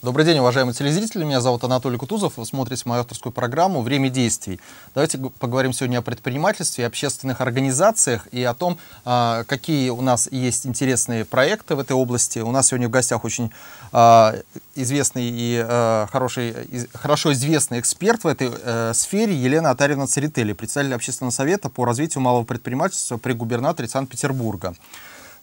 Добрый день, уважаемые телезрители. Меня зовут Анатолий Кутузов. Вы смотрите мою авторскую программу «Время действий». Давайте поговорим сегодня о предпринимательстве, общественных организациях и о том, а, какие у нас есть интересные проекты в этой области. У нас сегодня в гостях очень а, известный и а, хороший, хорошо известный эксперт в этой э, сфере Елена Атарина Церетели, председатель общественного совета по развитию малого предпринимательства при губернаторе Санкт-Петербурга.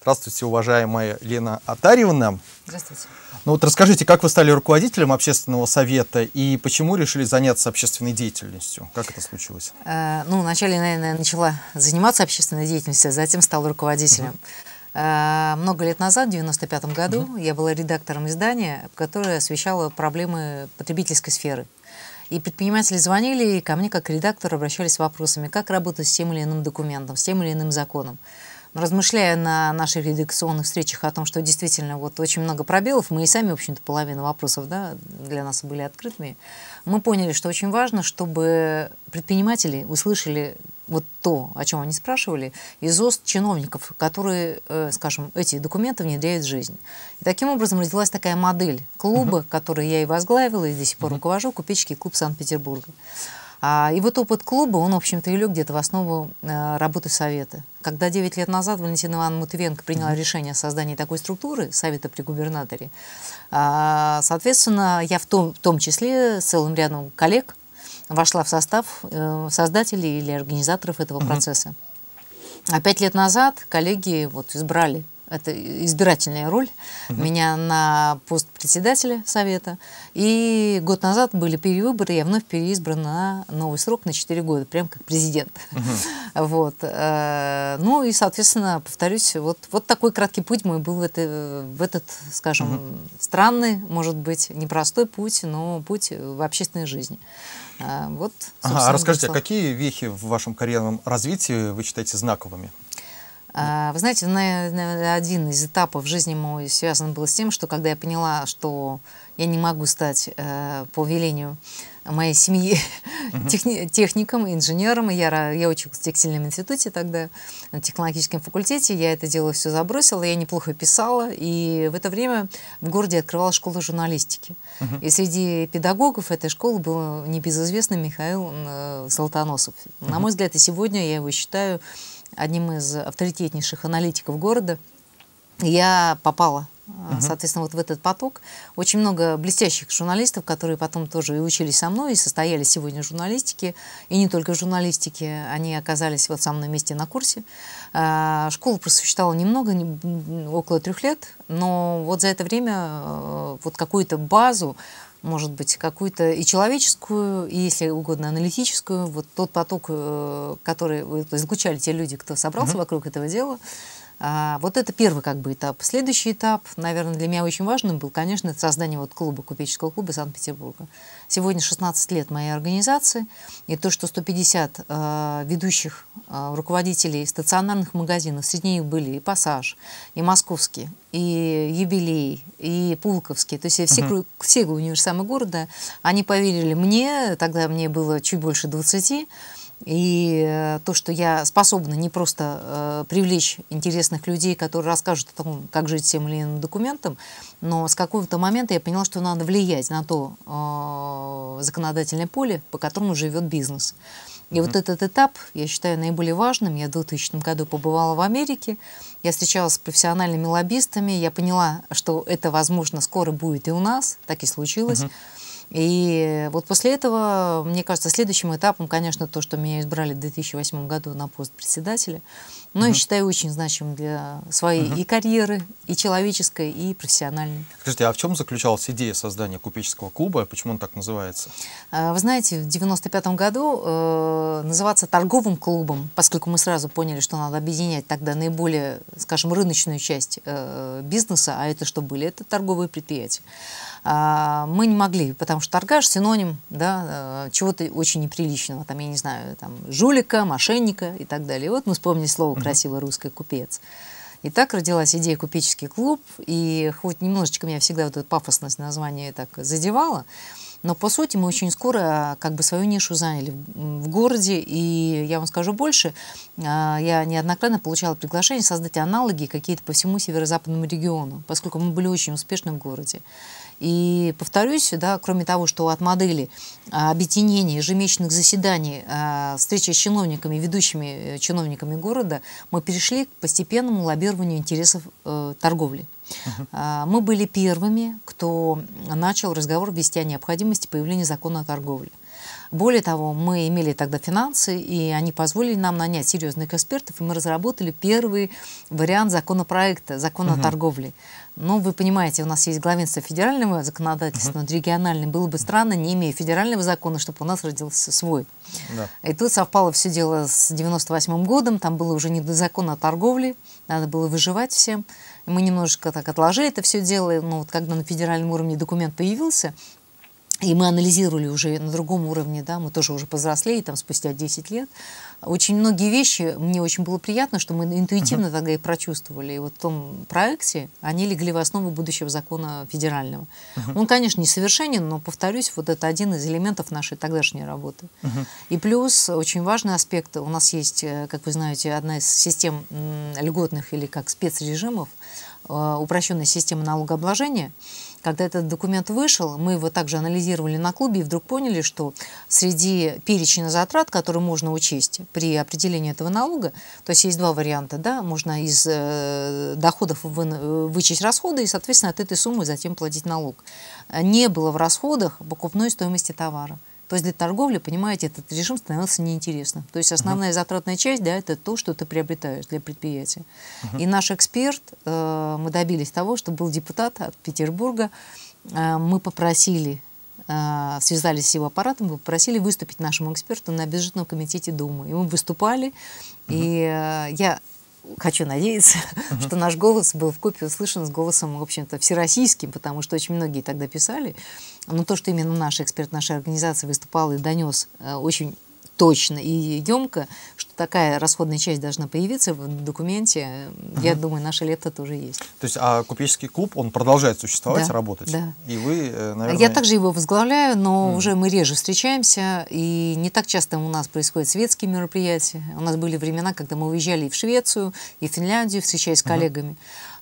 Здравствуйте, уважаемая Лена Атарьевна. Здравствуйте. Ну вот расскажите, как вы стали руководителем общественного совета и почему решили заняться общественной деятельностью? Как это случилось? Э, ну, вначале, наверное, начала заниматься общественной деятельностью, а затем стала руководителем. Угу. Э, много лет назад, в 95 году, угу. я была редактором издания, которое освещало проблемы потребительской сферы. И предприниматели звонили, и ко мне как к редактору обращались с вопросами, как работать с тем или иным документом, с тем или иным законом размышляя на наших редакционных встречах о том, что действительно вот очень много пробелов, мы и сами, в общем-то, половина вопросов да, для нас были открытыми, мы поняли, что очень важно, чтобы предприниматели услышали вот то, о чем они спрашивали, из уст чиновников, которые, э, скажем, эти документы внедряют в жизнь. И таким образом родилась такая модель клуба, угу. который я и возглавила, и до сих пор угу. руковожу, купеческий клуб Санкт-Петербурга. А, и вот опыт клуба, он, в общем-то, и лег где-то в основу э, работы совета. Когда 9 лет назад Валентина Ивановна Матвенко приняла mm-hmm. решение о создании такой структуры, Совета при губернаторе, а, соответственно, я в том, в том числе с целым рядом коллег вошла в состав э, создателей или организаторов этого mm-hmm. процесса. А пять лет назад коллеги вот избрали это избирательная роль, угу. меня на пост председателя совета. И год назад были перевыборы, я вновь переизбрана на новый срок на 4 года, прям как президент. Угу. Вот. Э, ну и, соответственно, повторюсь, вот, вот такой краткий путь мой был в, это, в этот, скажем, угу. странный, может быть, непростой путь, но путь в общественной жизни. Э, вот, ага, а расскажите, а какие вехи в вашем карьерном развитии вы считаете знаковыми? А, вы знаете, наверное, один из этапов жизни мой связан был с тем, что когда я поняла, что я не могу стать э, по велению моей семьи uh-huh. техником, инженером. Я, я училась в текстильном институте тогда, на технологическом факультете. Я это дело все забросила, я неплохо писала. И в это время в городе открывала школу журналистики. Uh-huh. И среди педагогов этой школы был небезызвестный Михаил э, Золотоносов. Uh-huh. На мой взгляд, и сегодня я его считаю одним из авторитетнейших аналитиков города, я попала Uh Соответственно, вот в этот поток очень много блестящих журналистов, которые потом тоже и учились со мной, и состояли сегодня в журналистике, и не только в журналистике, они оказались вот со мной вместе на курсе. Э, школа просуществовала немного, около трех лет, но вот за это время э, вот какую-то базу может быть, какую-то и человеческую, и, если угодно, аналитическую. Вот тот поток, э, который излучали те люди, кто собрался угу. вокруг этого дела, а, вот это первый как бы этап. Следующий этап, наверное, для меня очень важным был, конечно, это создание вот клуба, купеческого клуба Санкт-Петербурга. Сегодня 16 лет моей организации, и то, что 150 э, ведущих э, руководителей стационарных магазинов, среди них были и «Пассаж», и «Московский», и «Юбилей», и «Пулковский», то есть все, uh -huh. все универсамы города, они поверили мне, тогда мне было чуть больше 20, и э, то, что я способна не просто э, привлечь интересных людей, которые расскажут о том, как жить тем или иным документом, но с какого-то момента я поняла, что надо влиять на то э, законодательное поле, по которому живет бизнес. И mm-hmm. вот этот этап, я считаю, наиболее важным. Я в 2000 году побывала в Америке, я встречалась с профессиональными лоббистами, я поняла, что это, возможно, скоро будет и у нас, так и случилось. Mm-hmm. И вот после этого, мне кажется, следующим этапом, конечно, то, что меня избрали в 2008 году на пост председателя, но угу. я считаю очень значимым для своей угу. и карьеры, и человеческой, и профессиональной. Скажите, а в чем заключалась идея создания купеческого клуба, и почему он так называется? А, вы знаете, в 95 году э, называться торговым клубом, поскольку мы сразу поняли, что надо объединять тогда наиболее, скажем, рыночную часть э, бизнеса, а это что были? Это торговые предприятия. А, мы не могли, потому что торгаш синоним да, э, чего-то очень неприличного, там, я не знаю, там, жулика, мошенника и так далее. И вот мы вспомнили слово красивый русский купец. И так родилась идея «Купеческий клуб», и хоть немножечко меня всегда вот эта пафосность названия так задевала, но, по сути, мы очень скоро а, как бы свою нишу заняли в городе, и я вам скажу больше, а, я неоднократно получала приглашение создать аналоги какие-то по всему северо-западному региону, поскольку мы были очень успешны в городе. И повторюсь, да, кроме того, что от модели а, объединения ежемесячных заседаний, а, встречи с чиновниками, ведущими э, чиновниками города, мы перешли к постепенному лоббированию интересов э, торговли. А, мы были первыми, кто начал разговор вести о необходимости появления закона о торговле. Более того, мы имели тогда финансы, и они позволили нам нанять серьезных экспертов, и мы разработали первый вариант законопроекта, закона угу. о торговле. но ну, вы понимаете, у нас есть главенство федерального законодательства, uh-huh. над Было бы странно, не имея федерального закона, чтобы у нас родился свой. Да. И тут совпало все дело с 98 годом, там было уже не до закона о торговле, надо было выживать всем. Мы немножечко так отложили это все дело, но ну, вот когда на федеральном уровне документ появился, и мы анализировали уже на другом уровне, да, мы тоже уже повзрослели, там, спустя 10 лет. Очень многие вещи, мне очень было приятно, что мы интуитивно uh-huh. тогда и прочувствовали. И вот в том проекте они легли в основу будущего закона федерального. Uh-huh. Он, конечно, несовершенен, но, повторюсь, вот это один из элементов нашей тогдашней работы. Uh-huh. И плюс, очень важный аспект, у нас есть, э, как вы знаете, одна из систем льготных или как спецрежимов – Э, упрощенная система налогообложения. Когда этот документ вышел, мы его также анализировали на клубе и вдруг поняли, что среди перечня затрат, которые можно учесть при определении этого налога, то есть есть два варианта, да, можно из э, доходов вычесть расходы и, соответственно, от этой суммы затем платить налог. Э, не было в расходах покупной стоимости товара. То есть для торговли, понимаете, этот режим становился неинтересным. То есть основная uh-huh. затратная часть, да, это то, что ты приобретаешь для предприятия. Uh-huh. И наш эксперт, э, мы добились того, что был депутат от Петербурга, э, мы попросили, э, связались с его аппаратом, мы попросили выступить нашему эксперту на бюджетном комитете Думы. И мы выступали, uh-huh. и э, я хочу надеяться, uh-huh. что наш голос был в купе услышан с голосом, в общем-то, всероссийским, потому что очень многие тогда писали. Но то, что именно наш эксперт, наша организация выступала и донес э, очень точно и емко, что такая расходная часть должна появиться в документе. Угу. Я думаю, наше лето тоже есть. То есть, а купеческий клуб, он продолжает существовать, да, работать? Да. И вы, э, наверное... Я также его возглавляю, но угу. уже мы реже встречаемся, и не так часто у нас происходят светские мероприятия. У нас были времена, когда мы уезжали и в Швецию, и в Финляндию, встречаясь с коллегами. Угу.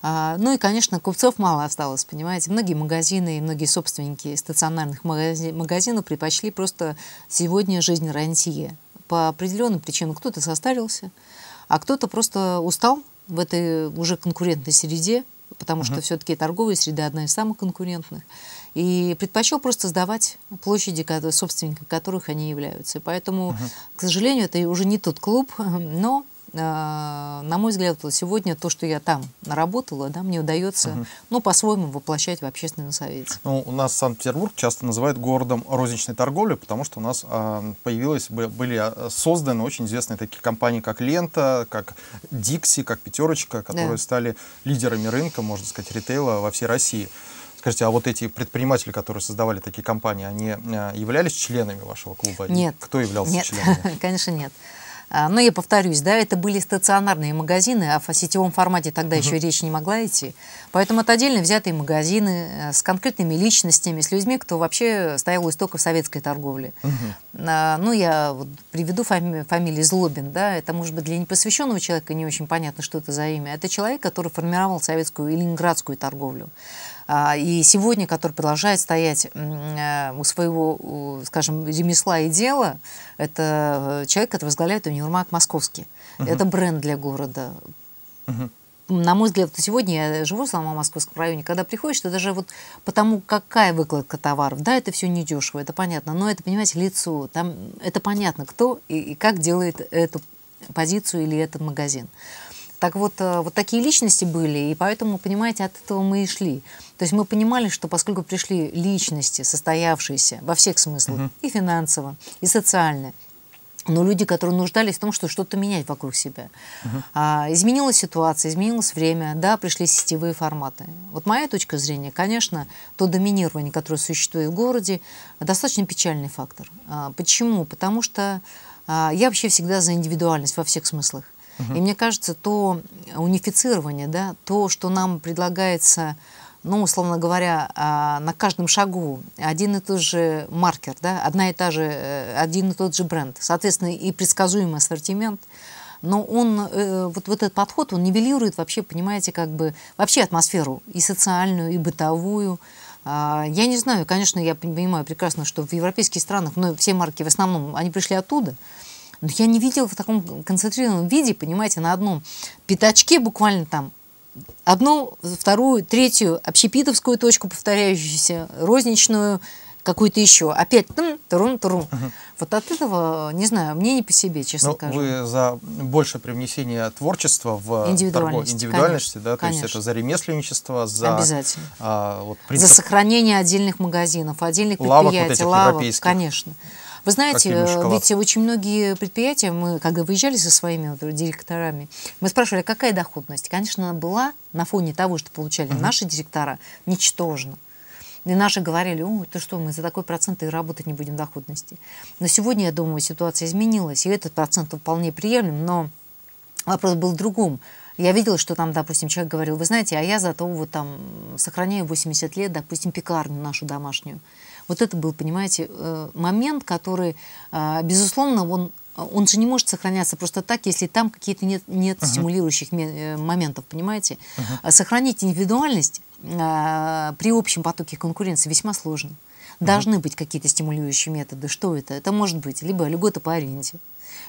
А, ну и, конечно, купцов мало осталось, понимаете. Многие магазины и многие собственники стационарных магазинов предпочли просто сегодня жизнь рантье. По определенным причинам кто-то состарился, а кто-то просто устал в этой уже конкурентной среде, потому uh-huh. что все-таки торговая среда одна из самых конкурентных. И предпочел просто сдавать площади, собственникам которых они являются. Поэтому, uh-huh. к сожалению, это уже не тот клуб, но а, на мой взгляд, сегодня то, что я там наработала, да, мне удается, угу. ну, по-своему воплощать в общественном совете. Ну, у нас Санкт-Петербург часто называют городом розничной торговли, потому что у нас э, появилось, были а, созданы очень известные такие компании, как Лента, как Дикси, как Пятерочка, которые да. стали лидерами рынка, можно сказать, ритейла во всей России. Скажите, а вот эти предприниматели, которые создавали такие компании, они являлись членами вашего клуба? Нет. Кто являлся нет. членами? Конечно, нет. А, но я повторюсь, да, это были стационарные магазины, а в сетевом формате тогда угу. еще речь не могла идти. Поэтому это отдельно взятые магазины э, с конкретными личностями, с людьми, кто вообще стоял у истоков советской торговли. Угу. Ну, я вот приведу фами фамилию Злобин, да, это, может быть, для непосвященного человека не очень понятно, что это за имя. Это человек, который формировал советскую и ленинградскую торговлю. А, и сегодня, который продолжает стоять э, у своего, скажем, ремесла и дела, это э, человек, который возглавляет универмаг Московский. Угу. Это бренд для города. Угу на мой взгляд, сегодня я живу в самом московском районе, когда приходишь, ты даже вот потому, какая выкладка товаров, да, это все недешево, это понятно, но это, понимаете, лицо, там, это понятно, кто и, и как делает эту позицию или этот магазин. Так вот, э, вот такие личности были, и поэтому, понимаете, от этого мы и шли. То есть мы понимали, что поскольку пришли личности, состоявшиеся во всех смыслах, угу. и финансово, и социально, но люди, которые нуждались в том, что что-то менять вокруг себя. Угу. А, изменилась ситуация, изменилось время, да, пришли сетевые форматы. Вот моя точка зрения, конечно, то доминирование, которое существует в городе, достаточно печальный фактор. А, почему? Потому что а, я вообще всегда за индивидуальность во всех смыслах. Угу. И мне кажется, то унифицирование, да, то, что нам предлагается ну, условно говоря, а, на каждом шагу один и тот же маркер, да, одна и та же, э, один и тот же бренд, соответственно, и предсказуемый ассортимент, но он, э, вот, вот этот подход, он нивелирует вообще, понимаете, как бы вообще атмосферу и социальную, и бытовую, а, я не знаю, конечно, я понимаю прекрасно, что в европейских странах, но ну, все марки в основном, они пришли оттуда. Но я не видела в таком концентрированном виде, понимаете, на одном пятачке буквально там одну, вторую, третью общепитовскую точку, повторяющуюся, розничную, какую-то еще. Опять тын, трун, трун. Угу. Вот от этого, не знаю, мне не по себе, честно ну, Вы за большее привнесение творчества в э, индивидуальность, торгов... индивидуальности, конечно, да, то конечно. есть это за ремесленничество, за... Обязательно. А, вот принцип... За сохранение отдельных магазинов, отдельных лавок, предприятий, вот этих лавок, конечно. Вы знаете, э, ведь очень многие предприятия, мы когда выезжали со своими директорами, мы спрашивали, а какая доходность. Конечно, она была на фоне того, что получали угу. наши директора, ничтожно. И наши говорили, о, ты что, мы за такой процент и работать не будем доходности. Но сегодня, я думаю, ситуация изменилась, и этот процент вполне приемлем, но вопрос был в другом. Я видела, что там, допустим, человек говорил, вы знаете, а я зато вот там сохраняю 80 лет, допустим, пекарню нашу домашнюю. Вот это был, понимаете, э, момент, который, а, безусловно, он он же не может сохраняться просто так, если там какие-то нет, нет uh-huh. стимулирующих э, моментов, понимаете? Uh-huh. Сохранить индивидуальность а, при общем потоке конкуренции весьма сложно. Должны быть какие-то стимулирующие методы. Что это? Это может быть либо льгота по аренде,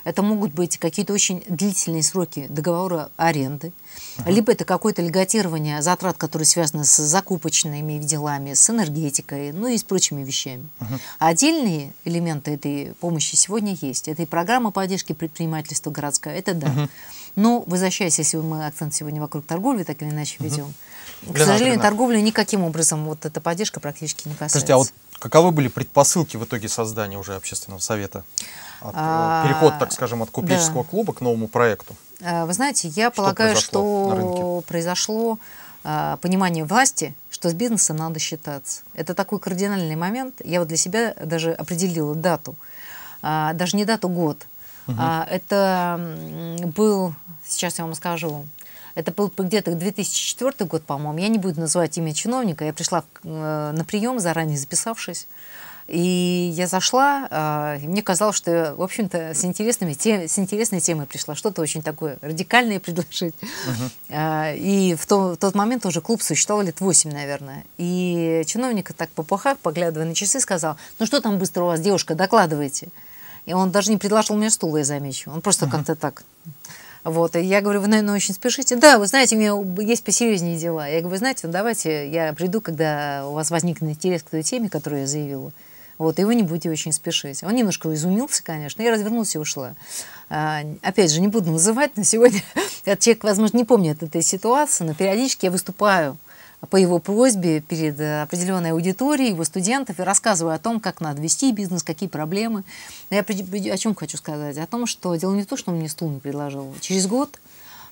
это могут быть какие-то очень длительные сроки договора аренды, ага. либо это какое-то льготирование затрат, которые связаны с закупочными делами, с энергетикой, ну и с прочими вещами. Ага. Отдельные элементы этой помощи сегодня есть. Это и программа поддержки предпринимательства городская, это да. Ага. Но, возвращаясь, если мы акцент сегодня вокруг торговли так или иначе ведем, К сожалению, торговлю никаким образом вот эта поддержка практически не касается. Слушайте, а вот Каковы были предпосылки в итоге создания уже общественного совета? От, э, а, переход, так скажем, от купеческого да. клуба к новому проекту? А, вы знаете, я что полагаю, что произошло а, понимание власти, что с бизнесом надо считаться. Это такой кардинальный момент. Я вот для себя даже определила дату. А, даже не дату, год. Угу. А, это был, сейчас я вам скажу, это был где-то 2004 год, по-моему. Я не буду называть имя чиновника. Я пришла э, на прием, заранее записавшись. И я зашла, э, и мне казалось, что, в общем-то, с, интересными тем, с интересной темой пришла, что-то очень такое радикальное предложить. Uh-huh. И в, то, в тот момент уже клуб существовал лет 8, наверное. И чиновник так по пухах, поглядывая на часы, сказал, ну что там быстро у вас, девушка, докладывайте. И он даже не предложил мне стула, я замечу. Он просто uh-huh. как-то так вот, и я говорю, вы, наверное, очень спешите. Да, вы знаете, у меня есть посерьезнее дела. Я говорю, вы знаете, ну давайте я приду, когда у вас возникнет интерес к той теме, которую я заявила. Вот, и вы не будете очень спешить. Он немножко изумился, конечно, я развернулась и ушла. А, опять же, не буду называть, но сегодня этот человек, возможно, не помнит этой ситуации, но периодически я выступаю по его просьбе перед э, определенной аудиторией его студентов и рассказываю о том, как надо вести бизнес, какие проблемы. Но я о чем хочу сказать? О том, что дело не в том, что он мне стул не предложил. Через год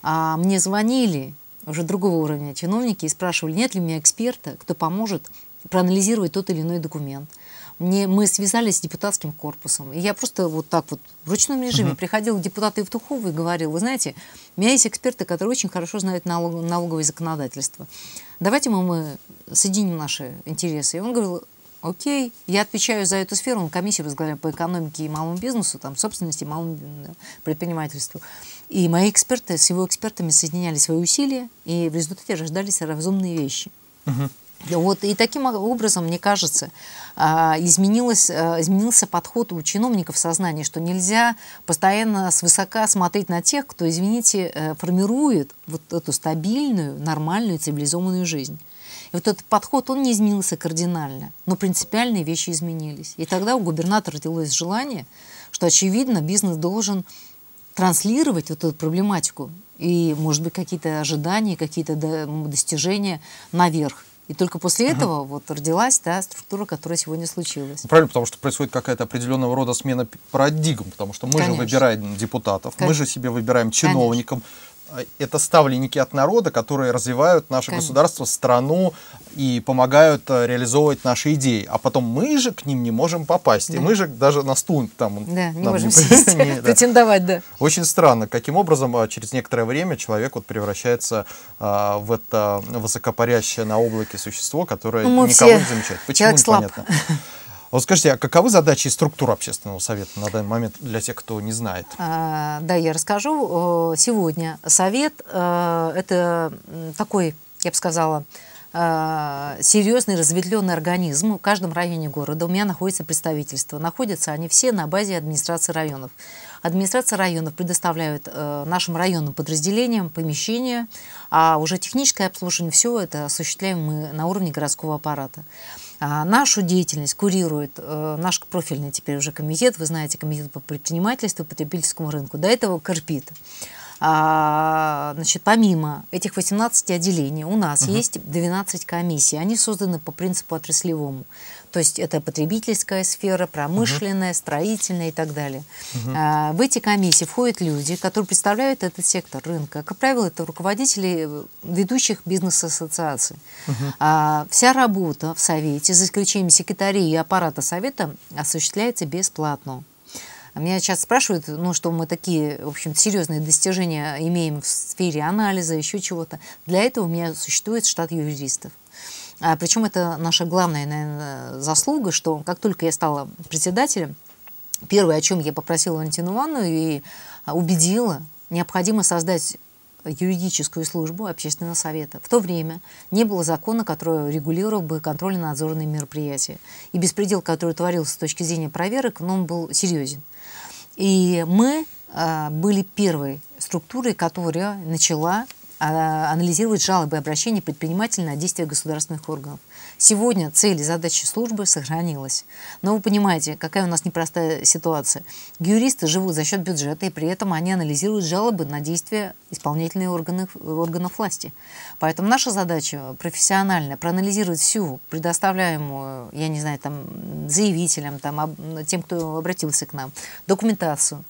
а, мне звонили уже другого уровня чиновники и спрашивали, нет ли у меня эксперта, кто поможет проанализировать тот или иной документ. Мне, мы связались с депутатским корпусом. И я просто вот так вот в ручном режиме uh-huh. приходила к депутату Евтухову и говорила, вы знаете, у меня есть эксперты, которые очень хорошо знают налог, налоговое законодательство. Давайте мы, мы соединим наши интересы. И он говорил, окей, я отвечаю за эту сферу, он комиссию возглавляю по экономике и малому бизнесу, там, собственности, малому предпринимательству. И мои эксперты с его экспертами соединяли свои усилия, и в результате рождались разумные вещи. Uh-huh. Вот, и таким образом, мне кажется, а, изменилось, э, изменился подход у чиновников сознания, что нельзя постоянно свысока смотреть на тех, кто, извините, э, формирует вот эту стабильную, нормальную, цивилизованную жизнь. И вот этот подход, он не изменился кардинально, но принципиальные вещи изменились. И тогда у губернатора родилось желание, что, очевидно, бизнес должен транслировать вот эту проблематику и, может быть, какие-то ожидания, какие-то достижения наверх. И только после этого угу. вот родилась та структура, которая сегодня случилась. Ну, правильно, потому что происходит какая-то определенного рода смена парадигм, потому что мы Конечно. же выбираем депутатов, Конечно. мы же себе выбираем чиновников, Конечно. Э, это ставленники от народа, которые развивают наше Конечно. государство, страну и помогают э, реализовывать наши идеи. А потом мы же к ним не можем попасть. Да. И мы же даже на стул там... Да, не можем не, сесть, не, да. претендовать, да. Очень странно, каким образом э, через некоторое время человек вот превращается а, в это высокопарящее на облаке существо, которое ну, никого все... не замечает. Почему, человек непонятно. Слаб. А вот скажите, а каковы задачи и структура общественного совета на данный момент для тех, кто не знает? А, да, я расскажу. Сегодня совет э, это такой, я бы сказала, э, серьезный разветвленный организм. В каждом районе города у меня находится представительство. Находятся они все на базе администрации районов. Администрация районов предоставляет э, нашим районным подразделениям помещения, а уже техническое обслуживание, все это осуществляем мы на уровне городского аппарата. А, нашу деятельность курирует э, наш профильный теперь уже комитет, вы знаете, комитет по предпринимательству, потребительскому рынку, до этого Карпит. А, значит, помимо этих 18 отделений у нас угу. есть 12 комиссий. Они созданы по принципу отраслевому. То есть это потребительская сфера, промышленная, угу. строительная и так далее. Угу. А, в эти комиссии входят люди, которые представляют этот сектор рынка. Как правило, это руководители э, ведущих бизнес-ассоциаций. Угу. А, вся работа в Совете, за исключением секретарей и аппарата Совета, осуществляется бесплатно. Меня сейчас спрашивают, ну, что мы такие, в общем серьезные достижения имеем в сфере анализа, еще чего-то. Для этого у меня существует штат юристов. А Причем это наша главная, наверное, заслуга, что как только я стала председателем, первое, о чем я попросила Валентину Ивановну и а, убедила, необходимо создать юридическую службу общественного совета. В то время не было закона, который регулировал бы контрольно-надзорные мероприятия. И беспредел, который творился с точки зрения проверок, но он был серьезен. И мы а, были первой структурой, которая начала а, анализировать жалобы и обращения предпринимателей на действия государственных органов. Сегодня цель и задача службы сохранилась. Но вы понимаете, какая у нас непростая ситуация. Юристы живут за счет бюджета, и при этом они анализируют жалобы на действия исполнительных органов, органов власти. Поэтому наша задача профессиональная – проанализировать всю предоставляемую, я не знаю, там, заявителям, там, тем, кто обратился к нам, документацию.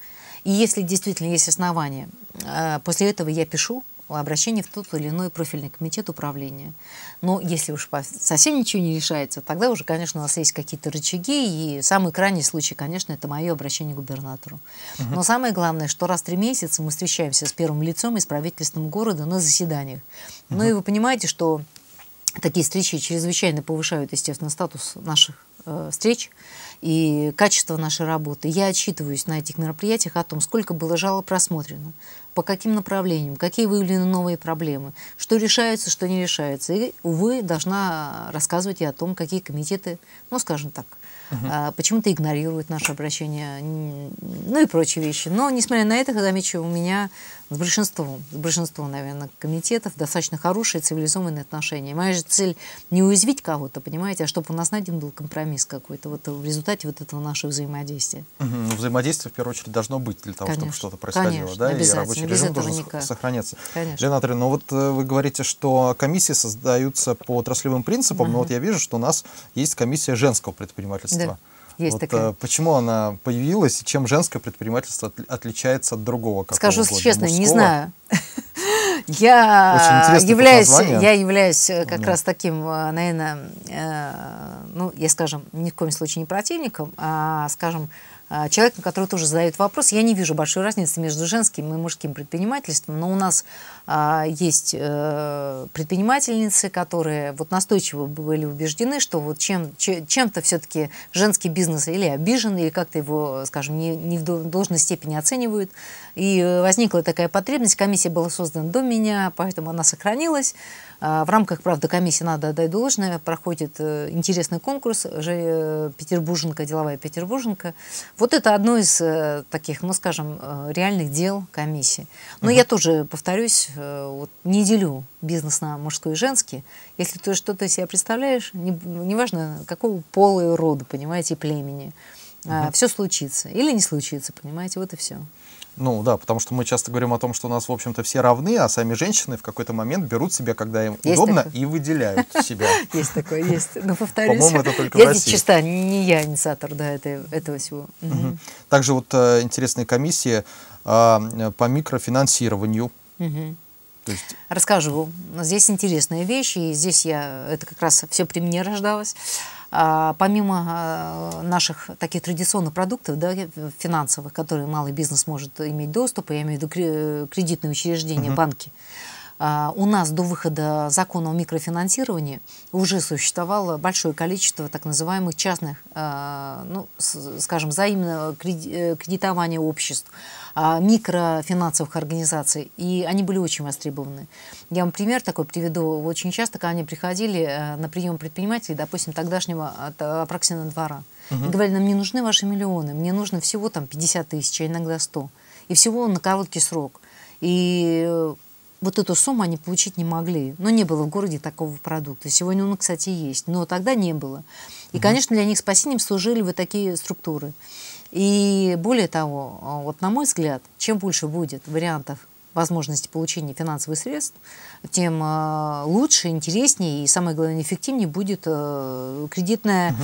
И если действительно есть основания, а, после этого я пишу обращение в тот или иной профильный комитет управления. Но если уж совсем ничего не решается, тогда уже, конечно, у нас есть какие-то рычаги, и самый крайний случай, конечно, это мое обращение к губернатору. Но самое главное, что раз в три месяца мы встречаемся с первым лицом из правительством города на заседаниях. Угу. Ну и вы понимаете, что такие встречи чрезвычайно повышают, естественно, статус наших э, встреч и качество нашей работы. Я отчитываюсь на этих мероприятиях о том, сколько было жалоб просмотрено, по каким направлениям, какие выявлены новые проблемы, что решается, что не решается. И, увы, должна рассказывать и о том, какие комитеты, ну, скажем так, угу. почему-то игнорируют наше обращение, ну и прочие вещи. Но, несмотря на это, замечу, у меня с большинством, с большинством, наверное, комитетов достаточно хорошие цивилизованные отношения. Моя же цель не уязвить кого-то, понимаете, а чтобы у нас найден был компромисс какой-то вот в результате вот этого нашего взаимодействия. Угу. Ну, взаимодействие, в первую очередь, должно быть для того, конечно, чтобы что-то происходило, конечно, да, и рабочий Без режим должен никак. сохраняться. Конечно. Лена ну вот э, вы говорите, что комиссии создаются по отраслевым принципам, угу. но вот я вижу, что у нас есть комиссия женского предпринимательства предпринимательства. Да. Есть вот, такая. Э, почему она появилась и чем женское предпринимательство от, отличается от другого? Скажу угодно, честно, мужского? не знаю. Я являюсь, я э, являюсь как да. раз таким, э, наверное, э, ну, я, скажем, ни в коем случае не противником, а, скажем, а, человек, на который тоже задают вопрос. Я не вижу большой разницы между женским и мужским предпринимательством, но у нас а, есть э, предпринимательницы, которые вот настойчиво были убеждены, что вот чем, чем-то все-таки женский бизнес или обижен, или как-то его, скажем, не, не в должной степени оценивают. И э, возникла такая потребность, комиссия была создана до меня, поэтому она сохранилась. А, в рамках, правда, комиссии надо отдать должное, проходит э, интересный конкурс «Петербурженка, деловая петербурженка». Вот это одно из э, таких, ну, скажем, э, реальных дел комиссии. Но угу. я тоже повторюсь, э, вот не делю бизнес на мужской и женский. Если ты что-то себе представляешь, неважно, не, важно, какого пола и рода, понимаете, и племени, угу. А, все случится или не случится, понимаете, вот и все. Ну да, потому что мы часто говорим о том, что у нас, в общем-то, все равны, а сами женщины в какой-то момент берут себя, когда им есть удобно, такое? и выделяют себя. Есть такое, есть. Но ну, повторюсь, По-моему, это только я здесь чисто. не я инициатор да, этого всего. Также вот э, интересные комиссии а, по микрофинансированию. То есть... Расскажу. Здесь интересная вещь, и здесь я, это как раз все при мне рождалось. А, помимо а, наших таких традиционных продуктов, да, финансовых, которые малый бизнес может иметь доступ, я имею в виду кредитные учреждения, угу. банки, а, у нас до выхода закона о микрофинансировании уже существовало большое количество так называемых частных, а, ну, скажем, взаимного э, кредитования обществ, а, микрофинансовых организаций, и они были очень востребованы. Я вам пример такой приведу. Очень часто, когда они приходили э, на прием предпринимателей, допустим, тогдашнего Апраксина двора, угу. и говорили, нам не нужны ваши миллионы, мне нужно всего там 50 тысяч, а иногда 100. И всего на короткий срок. И э, вот эту сумму они получить не могли. Но ну, не было в городе такого продукта. Сегодня он, кстати, есть, но тогда не было. И, конечно, для них спасением служили вот такие структуры. И более того, вот на мой взгляд, чем больше будет вариантов возможности получения финансовых средств, тем э, лучше, интереснее и, самое главное, эффективнее будет э, кредитная угу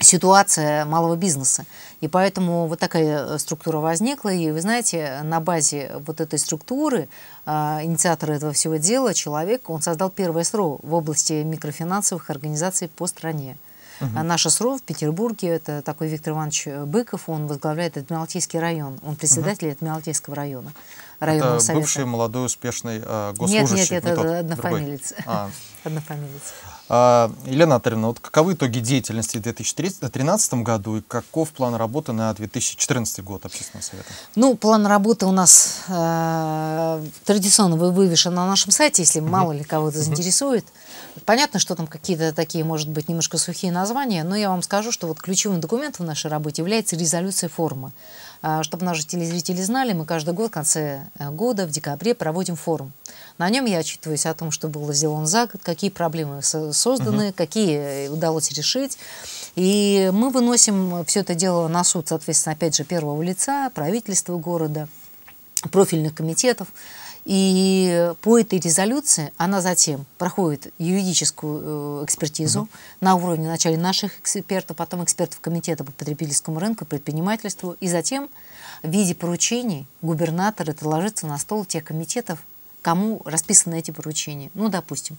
ситуация малого бизнеса. И поэтому вот такая э, структура возникла. И вы знаете, на базе вот этой структуры а, инициатора этого всего дела, человек, он создал первое СРО в области микрофинансовых организаций по стране. Угу. Наша СРО в Петербурге, это такой Виктор Иванович Быков, он возглавляет Адмиралтейский район, он председатель угу. Uh Адмиралтейского района. Районного это совета. бывший молодой успешный э, а, госслужащий? Нет, нет, это не однофамилец. А. однофамилец. А, Елена Анатольевна, вот каковы итоги деятельности в 2013 году и каков план работы на 2014 год Общественного совета? Ну, план работы у нас э, традиционно вывешен на нашем сайте, если mm -hmm. мало ли кого-то mm -hmm. заинтересует. Понятно, что там какие-то такие, может быть, немножко сухие названия, но я вам скажу, что вот ключевым документом в нашей работе является резолюция форума. А, чтобы наши телезрители знали, мы каждый год в конце э, года, в декабре проводим форум. На нем я отчитываюсь о том, что было сделано за год, какие проблемы созданы, угу. какие э, удалось решить. И мы выносим все это дело на суд, соответственно, опять же, первого лица, правительства города, профильных комитетов. И по этой резолюции она затем проходит юридическую э, экспертизу угу. на уровне вначале наших экспертов, потом экспертов Комитета по потребительскому рынку, предпринимательству, и затем в виде поручений губернатор это ложится на стол тех комитетов, кому расписаны эти поручения. Ну, допустим,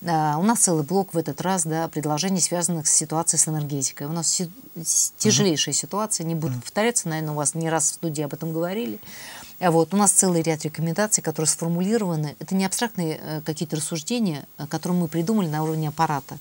э, у нас целый блок в этот раз да, предложений, связанных с ситуацией с энергетикой. У нас си тяжелейшая угу. ситуация, не буду угу. повторяться, наверное, у вас не раз в студии об этом говорили. А вот. У нас целый ряд рекомендаций, которые сформулированы. Это не абстрактные э, какие-то рассуждения, э, которые мы придумали на уровне аппарата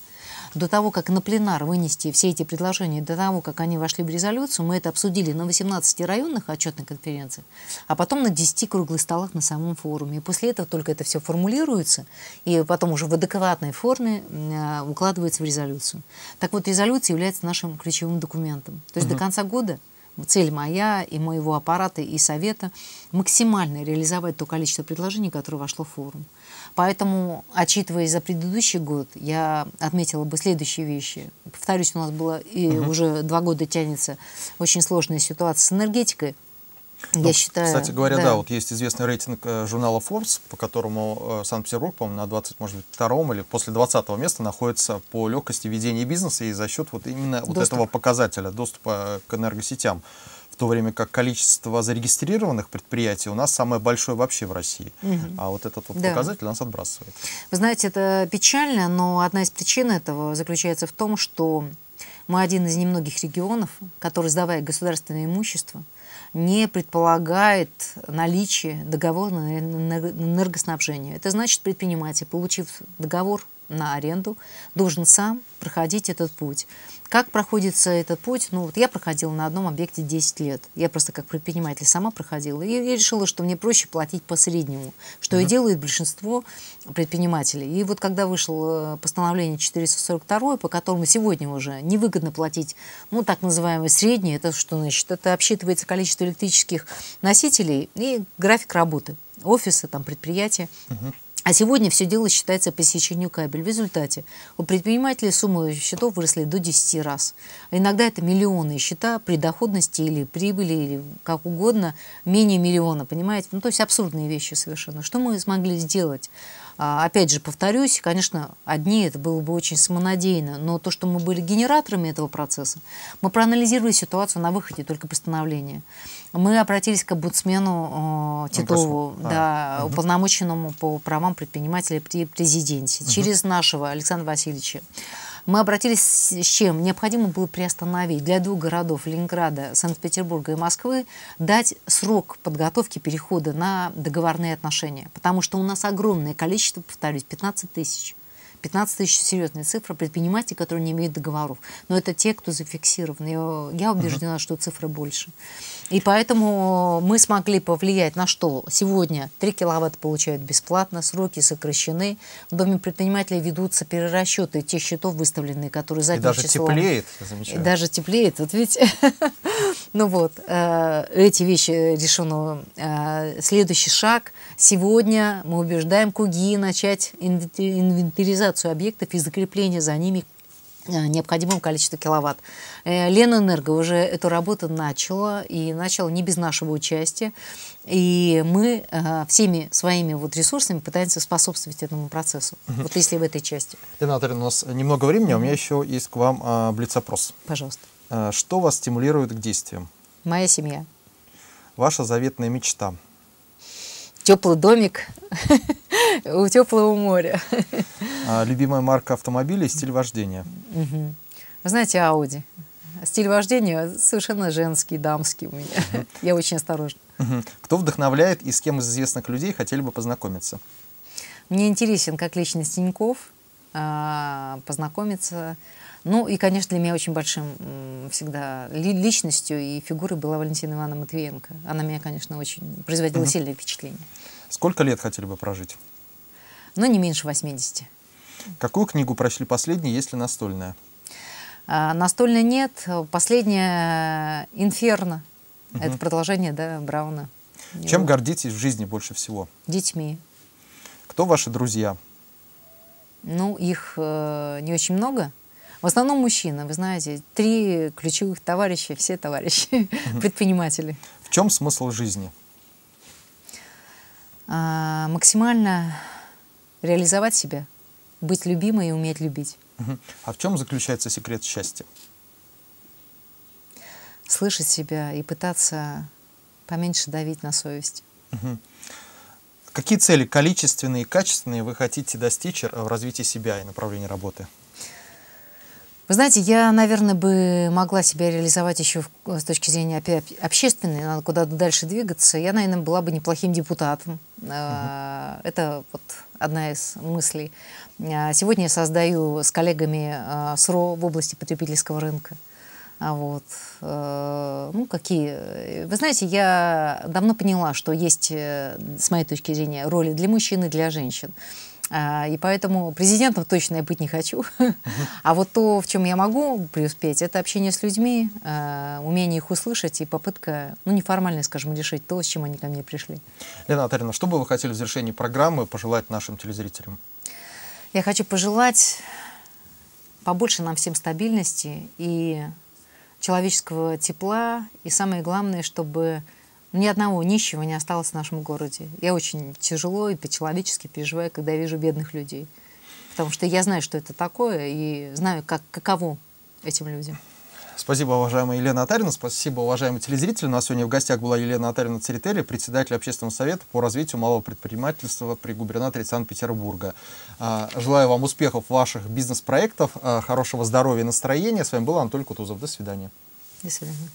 до того, как на пленар вынести все эти предложения, до того, как они вошли в резолюцию, мы это обсудили на 18 районных отчетных конференциях, а потом на 10 круглых столах на самом форуме. И после этого только это все формулируется, и потом уже в адекватной форме а, укладывается в резолюцию. Так вот, резолюция является нашим ключевым документом. То есть угу. до конца года цель моя и моего аппарата и совета максимально реализовать то количество предложений, которое вошло в форум. Поэтому, отчитываясь за предыдущий год, я отметила бы следующие вещи. Повторюсь, у нас было и угу. уже два года тянется очень сложная ситуация с энергетикой. Ну, Я считаю, кстати говоря, да. да, вот есть известный рейтинг э, журнала Forbes, по которому э, Санкт-Петербург, по-моему, на 20, может быть, втором или после 20 места находится по легкости ведения бизнеса и за счет вот именно Доступ. вот этого показателя доступа к энергосетям то время как количество зарегистрированных предприятий у нас самое большое вообще в России. Угу. А вот этот вот да. показатель нас отбрасывает. Вы знаете, это печально, но одна из причин этого заключается в том, что мы один из немногих регионов, который, сдавая государственное имущество, не предполагает наличие договора на энергоснабжение. Это значит, предприниматель, получив договор на аренду, должен сам проходить этот путь. Как проходится этот путь? Ну, вот я проходила на одном объекте 10 лет. Я просто как предприниматель сама проходила. И я решила, что мне проще платить по среднему, что mm-hmm. и делает большинство предпринимателей. И вот когда вышло э, постановление 442, по которому сегодня уже невыгодно платить, ну, так называемый средний, это что значит? Это обсчитывается количество электрических носителей и график работы офиса, там, предприятия. Mm-hmm. А сегодня все дело считается по кабель. В результате у предпринимателей суммы счетов выросли до 10 раз. иногда это миллионы счета при доходности или прибыли, или как угодно, менее миллиона, понимаете? Ну, то есть абсурдные вещи совершенно. Что мы смогли сделать? А, опять же, повторюсь, конечно, одни это было бы очень самонадеянно, но то, что мы были генераторами этого процесса, мы проанализировали ситуацию на выходе только постановления. Мы обратились к омбудсмену э, Титову, Гос... да, а. уполномоченному по правам предпринимателя при президенте, угу. через нашего Александра Васильевича. Мы обратились с чем? Необходимо было приостановить для двух городов Ленинграда, Санкт-Петербурга и Москвы дать срок подготовки перехода на договорные отношения. Потому что у нас огромное количество, повторюсь, 15 тысяч 15 тысяч – серьезная цифра предпринимателей, которые не имеют договоров. Но это те, кто зафиксирован. Я убеждена, угу. что цифры больше. И поэтому мы смогли повлиять на что? Сегодня 3 киловатта получают бесплатно, сроки сокращены. В Доме предпринимателей ведутся перерасчеты тех счетов, выставленные, которые задним И даже числом. теплеет, я замечаю. И даже теплеет, вот видите. Ну вот, э, эти вещи решено. Э, следующий шаг. Сегодня мы убеждаем КУГИ начать инвентаризацию эксплуатацию объектов и закрепление за ними э, необходимого количества киловатт. Э, Ленэнерго уже эту работу начала, и начала не без нашего участия. И мы э, всеми своими вот ресурсами пытаемся способствовать этому процессу, угу. вот если в этой части. Лена Анатольевна, у нас немного времени, а у меня еще есть к вам а, блиц-опрос. Пожалуйста. Что вас стимулирует к действиям? Моя семья. Ваша заветная мечта? Теплый домик у теплого моря. А, любимая марка автомобиля и стиль вождения? Вы знаете, Ауди. Стиль вождения совершенно женский, дамский у меня. Я очень осторожна. Кто вдохновляет и с кем из известных людей хотели бы познакомиться? Мне интересен как личность Тиньков, а, познакомиться. Ну и, конечно, для меня очень большим всегда личностью и фигурой была Валентина Ивановна Матвиенко. Она меня, конечно, очень производила сильное впечатление. Сколько лет хотели бы прожить? Ну, не меньше 80. Какую книгу прочли последней, если настольная? А, настольная нет. Последняя «Инферно». Угу. Это продолжение да, Брауна. Чем Его... гордитесь в жизни больше всего? Детьми. Кто ваши друзья? Ну, их э, не очень много. В основном мужчины, вы знаете, три ключевых товарища, все товарищи, угу. предприниматели. В чем смысл жизни? А, максимально реализовать себя быть любимой и уметь любить. А в чем заключается секрет счастья? Слышать себя и пытаться поменьше давить на совесть. Какие цели, количественные и качественные, вы хотите достичь в развитии себя и направлении работы? Вы знаете, я, наверное, бы могла себя реализовать еще с точки зрения общественной, надо куда-то дальше двигаться. Я, наверное, была бы неплохим депутатом. Угу. Это вот одна из мыслей. А, сегодня я создаю с коллегами а, СРО в области потребительского рынка. А, вот. Ну, какие... Э, вы знаете, я давно поняла, что есть, э, с моей точки зрения, роли для мужчин и для женщин. А, и поэтому президентом точно я быть не хочу. Uh-huh. А вот то, в чем я могу преуспеть, это общение с людьми, а, умение их услышать и попытка, ну, неформально, скажем, решить то, с чем они ко мне пришли. Лена Анатольевна, что бы вы хотели в завершении программы пожелать нашим телезрителям? Я хочу пожелать побольше нам всем стабильности и человеческого тепла, и самое главное, чтобы ни одного нищего не осталось в нашем городе. Я очень тяжело и по-человечески переживаю, когда вижу бедных людей. Потому что я знаю, что это такое, и знаю, как, каково этим людям. Спасибо, уважаемая Елена Атарина. Спасибо, уважаемые телезрители. У нас сегодня в гостях была Елена Атарина Церетели, председатель общественного совета по развитию малого предпринимательства при губернаторе Санкт-Петербурга. А, желаю вам успехов в ваших бизнес-проектах, а, хорошего здоровья и настроения. С вами был Анатолий Кутузов. До свидания. До свидания.